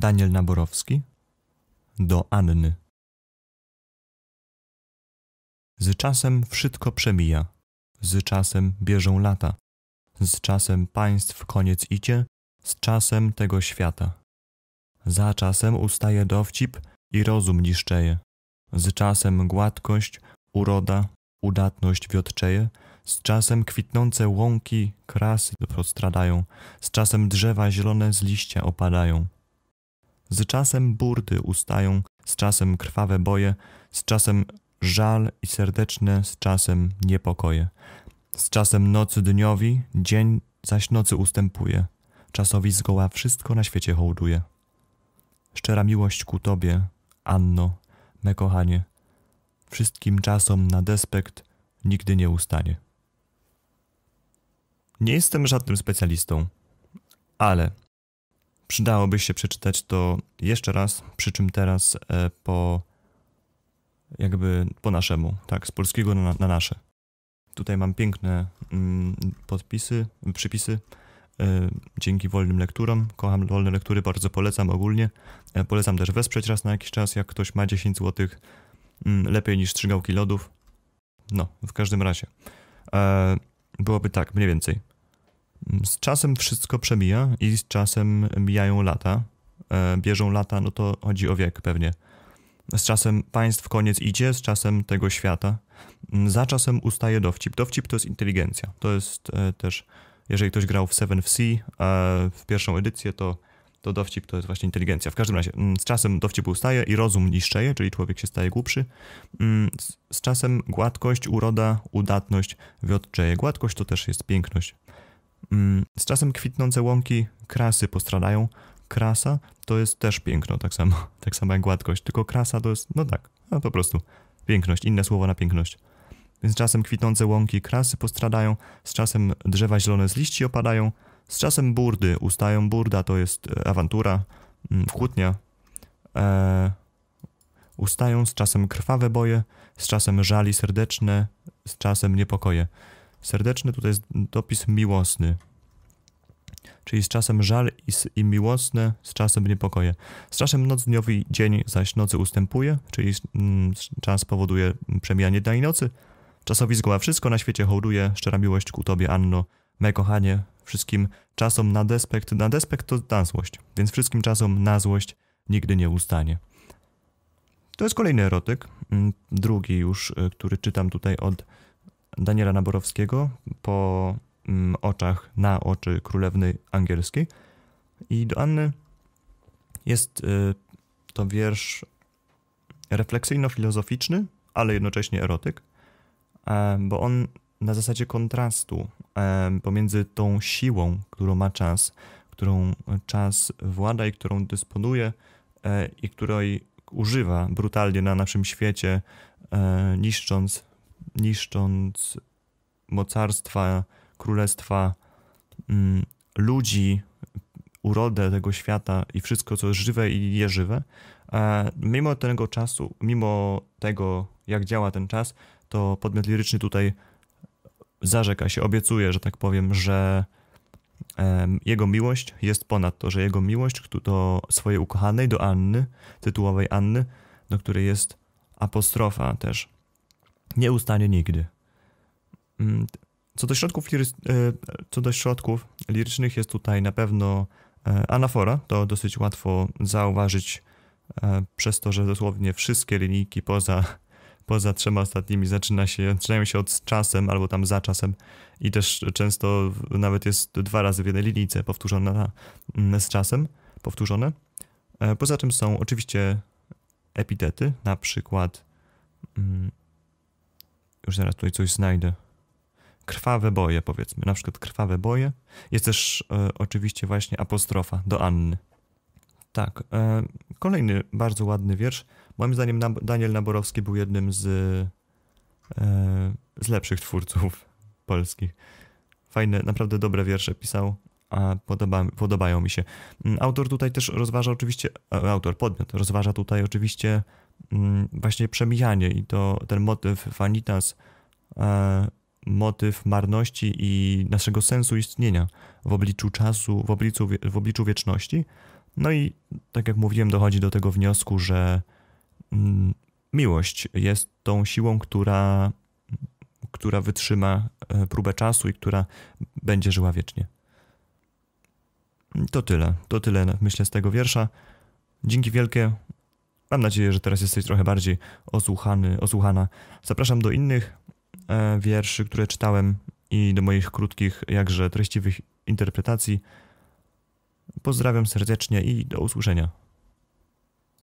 Daniel Naborowski do Anny. Z czasem wszystko przemija, z czasem bieżą lata, z czasem państw koniec idzie, z czasem tego świata. Za czasem ustaje dowcip i rozum niszczeje, z czasem gładkość, uroda, udatność wiotczeje, z czasem kwitnące łąki krasy prostradają, z czasem drzewa zielone z liścia opadają z czasem burdy ustają, z czasem krwawe boje, z czasem żal i serdeczne, z czasem niepokoje. Z czasem nocy dniowi, dzień zaś nocy ustępuje. Czasowi zgoła wszystko na świecie hołduje. Szczera miłość ku Tobie, Anno, me kochanie. Wszystkim czasom na despekt nigdy nie ustanie. Nie jestem żadnym specjalistą, ale przydałoby się przeczytać to jeszcze raz, przy czym teraz e, po jakby po naszemu, tak, z polskiego na, na nasze. Tutaj mam piękne mm, podpisy, przypisy e, dzięki wolnym lekturom. Kocham wolne lektury, bardzo polecam ogólnie. E, polecam też wesprzeć raz na jakiś czas, jak ktoś ma 10 zł, mm, lepiej niż gałki lodów. No, w każdym razie. Byłoby tak, mniej więcej. Z czasem wszystko przemija i z czasem mijają lata. E, bierzą lata, no to chodzi o wiek pewnie. Z czasem państw koniec idzie, z czasem tego świata. Mm, za czasem ustaje dowcip. Dowcip to jest inteligencja. To jest e, też, jeżeli ktoś grał w Seven C Sea, e, w pierwszą edycję, to, to dowcip to jest właśnie inteligencja. W każdym razie, mm, z czasem dowcip ustaje i rozum niszczeje, czyli człowiek się staje głupszy. Mm, z czasem gładkość, uroda, udatność wiotczeje. Gładkość to też jest piękność. Mm, z czasem kwitnące łąki krasy postradają. Krasa to jest też piękno, tak samo, tak samo jak gładkość, tylko krasa to jest, no tak, no po prostu piękność, inne słowo na piękność. Więc czasem kwitnące łąki krasy postradają, z czasem drzewa zielone z liści opadają, z czasem burdy ustają. Burda to jest e, awantura, mm, kłótnia. E, ustają z czasem krwawe boje, z czasem żali serdeczne, z czasem niepokoje. Serdeczny tutaj jest dopis miłosny. Czyli z czasem żal i, i miłosne, z czasem niepokoje. Z czasem noc, dniowi dzień, zaś nocy ustępuje, czyli mm, czas powoduje przemijanie dnia i nocy. Czasowi zgoła wszystko na świecie hołduje, szczera miłość ku Tobie, Anno, me kochanie, wszystkim czasom na despekt, na despekt to na złość, więc wszystkim czasom na złość nigdy nie ustanie. To jest kolejny erotyk, mm, drugi już, y, który czytam tutaj od Daniela Naborowskiego po mm, oczach na oczy królewnej angielskiej. I do Anny jest y, to wiersz refleksyjno-filozoficzny, ale jednocześnie erotyk, e, bo on na zasadzie kontrastu e, pomiędzy tą siłą, którą ma czas, którą czas włada i którą dysponuje e, i której używa brutalnie na naszym świecie, niszcząc niszcząc mocarstwa, królestwa mm, ludzi, urodę tego świata i wszystko, co jest żywe i nieżywe. Mimo tego czasu, mimo tego, jak działa ten czas, to podmiot liryczny tutaj zarzeka się, obiecuje, że tak powiem, że jego miłość jest ponad to, że jego miłość do swojej ukochanej, do Anny, tytułowej Anny, do której jest apostrofa też nie ustanie nigdy. Mm, co do środków, e, co do środków lirycznych jest tutaj na pewno e, anafora, to dosyć łatwo zauważyć e, przez to, że dosłownie wszystkie linijki poza, poza trzema ostatnimi zaczyna się, zaczynają się od czasem albo tam za czasem i też często nawet jest dwa razy w jednej linijce powtórzone mm, z czasem, powtórzone. Poza tym są oczywiście epitety, na przykład mm, już zaraz tutaj coś znajdę. Krwawe boje, powiedzmy. Na przykład krwawe boje. Jest też e, oczywiście właśnie apostrofa do Anny. Tak. E, kolejny bardzo ładny wiersz. Moim zdaniem Nab Daniel Naborowski był jednym z, e, z lepszych twórców polskich. Fajne, naprawdę dobre wiersze pisał a podoba, podobają mi się. Mm, autor tutaj też rozważa oczywiście, e, autor, podmiot, rozważa tutaj oczywiście mm, właśnie przemijanie i to ten motyw vanitas, e, motyw marności i naszego sensu istnienia w obliczu czasu, w obliczu, w obliczu wieczności. No i tak jak mówiłem, dochodzi do tego wniosku, że mm, miłość jest tą siłą, która, która wytrzyma e, próbę czasu i która będzie żyła wiecznie. To tyle. To tyle, myślę, z tego wiersza. Dzięki wielkie. Mam nadzieję, że teraz jesteś trochę bardziej osłuchany, osłuchana. Zapraszam do innych e, wierszy, które czytałem i do moich krótkich, jakże treściwych interpretacji. Pozdrawiam serdecznie i do usłyszenia.